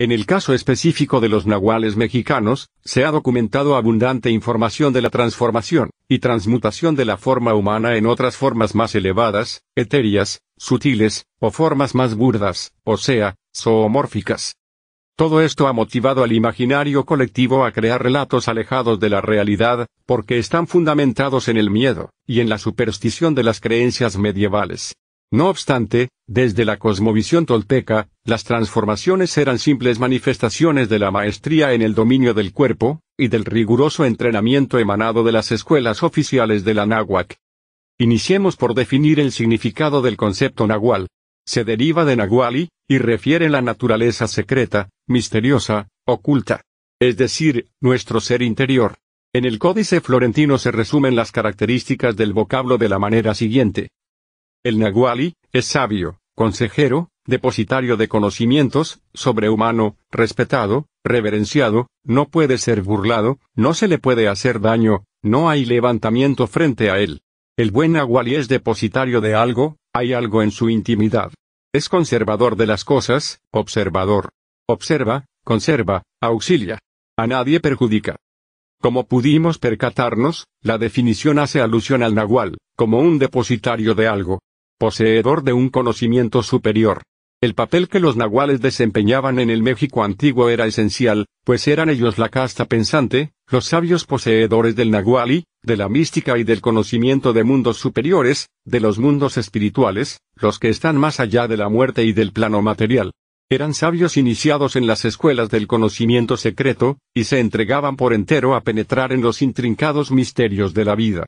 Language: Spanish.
En el caso específico de los nahuales mexicanos, se ha documentado abundante información de la transformación y transmutación de la forma humana en otras formas más elevadas, etéreas, sutiles, o formas más burdas, o sea, zoomórficas. Todo esto ha motivado al imaginario colectivo a crear relatos alejados de la realidad, porque están fundamentados en el miedo, y en la superstición de las creencias medievales. No obstante, desde la cosmovisión tolteca, las transformaciones eran simples manifestaciones de la maestría en el dominio del cuerpo, y del riguroso entrenamiento emanado de las escuelas oficiales de la náhuac. Iniciemos por definir el significado del concepto nahual. Se deriva de nahuali, y refiere la naturaleza secreta, misteriosa, oculta. Es decir, nuestro ser interior. En el Códice Florentino se resumen las características del vocablo de la manera siguiente. El Nahuali, es sabio, consejero, depositario de conocimientos, sobrehumano, respetado, reverenciado, no puede ser burlado, no se le puede hacer daño, no hay levantamiento frente a él. El buen Nahuali es depositario de algo, hay algo en su intimidad. Es conservador de las cosas, observador. Observa, conserva, auxilia. A nadie perjudica. Como pudimos percatarnos, la definición hace alusión al nahual, como un depositario de algo, poseedor de un conocimiento superior. El papel que los nahuales desempeñaban en el México antiguo era esencial, pues eran ellos la casta pensante, los sabios poseedores del nahuali, de la mística y del conocimiento de mundos superiores, de los mundos espirituales, los que están más allá de la muerte y del plano material. Eran sabios iniciados en las escuelas del conocimiento secreto, y se entregaban por entero a penetrar en los intrincados misterios de la vida.